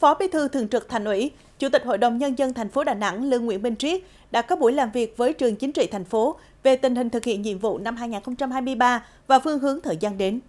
Phó Bí thư Thường trực Thành ủy, Chủ tịch Hội đồng Nhân dân thành phố Đà Nẵng Lương Nguyễn Minh Triết đã có buổi làm việc với trường chính trị thành phố về tình hình thực hiện nhiệm vụ năm 2023 và phương hướng thời gian đến.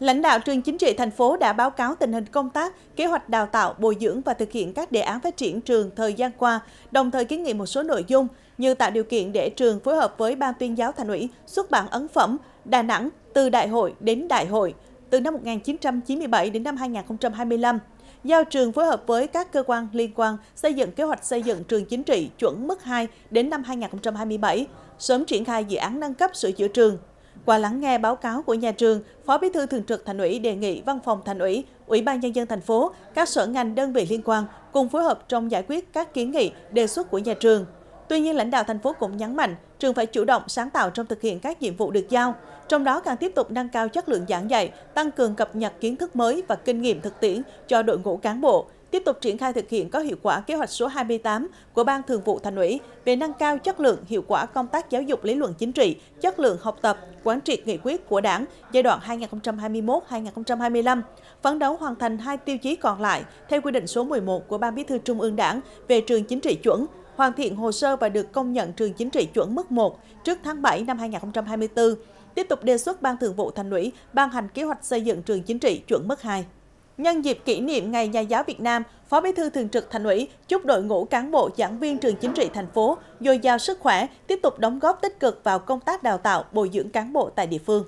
Lãnh đạo trường chính trị thành phố đã báo cáo tình hình công tác, kế hoạch đào tạo, bồi dưỡng và thực hiện các đề án phát triển trường thời gian qua, đồng thời kiến nghị một số nội dung như tạo điều kiện để trường phối hợp với Ban tuyên giáo thành ủy xuất bản ấn phẩm Đà Nẵng từ đại hội đến đại hội, từ năm 1997 đến năm 2025, giao trường phối hợp với các cơ quan liên quan xây dựng kế hoạch xây dựng trường chính trị chuẩn mức 2 đến năm 2027, sớm triển khai dự án nâng cấp sửa chữa trường. Qua lắng nghe báo cáo của nhà trường, Phó Bí thư Thường trực Thành ủy đề nghị Văn phòng Thành ủy, Ủy ban nhân dân thành phố, các sở ngành đơn vị liên quan cùng phối hợp trong giải quyết các kiến nghị, đề xuất của nhà trường. Tuy nhiên, lãnh đạo thành phố cũng nhấn mạnh trường phải chủ động sáng tạo trong thực hiện các nhiệm vụ được giao, trong đó càng tiếp tục nâng cao chất lượng giảng dạy, tăng cường cập nhật kiến thức mới và kinh nghiệm thực tiễn cho đội ngũ cán bộ, tiếp tục triển khai thực hiện có hiệu quả kế hoạch số 28 của Ban Thường vụ Thành ủy về nâng cao chất lượng hiệu quả công tác giáo dục lý luận chính trị, chất lượng học tập, quán triệt nghị quyết của Đảng giai đoạn 2021-2025, phấn đấu hoàn thành hai tiêu chí còn lại theo quy định số 11 của Ban Bí thư Trung ương Đảng về trường chính trị chuẩn hoàn thiện hồ sơ và được công nhận trường chính trị chuẩn mức 1 trước tháng 7 năm 2024, tiếp tục đề xuất Ban Thường vụ Thành ủy ban hành kế hoạch xây dựng trường chính trị chuẩn mức 2. Nhân dịp kỷ niệm Ngày Nhà giáo Việt Nam, Phó Bí thư Thường trực Thành ủy chúc đội ngũ cán bộ giảng viên trường chính trị thành phố dồi dào sức khỏe, tiếp tục đóng góp tích cực vào công tác đào tạo, bồi dưỡng cán bộ tại địa phương.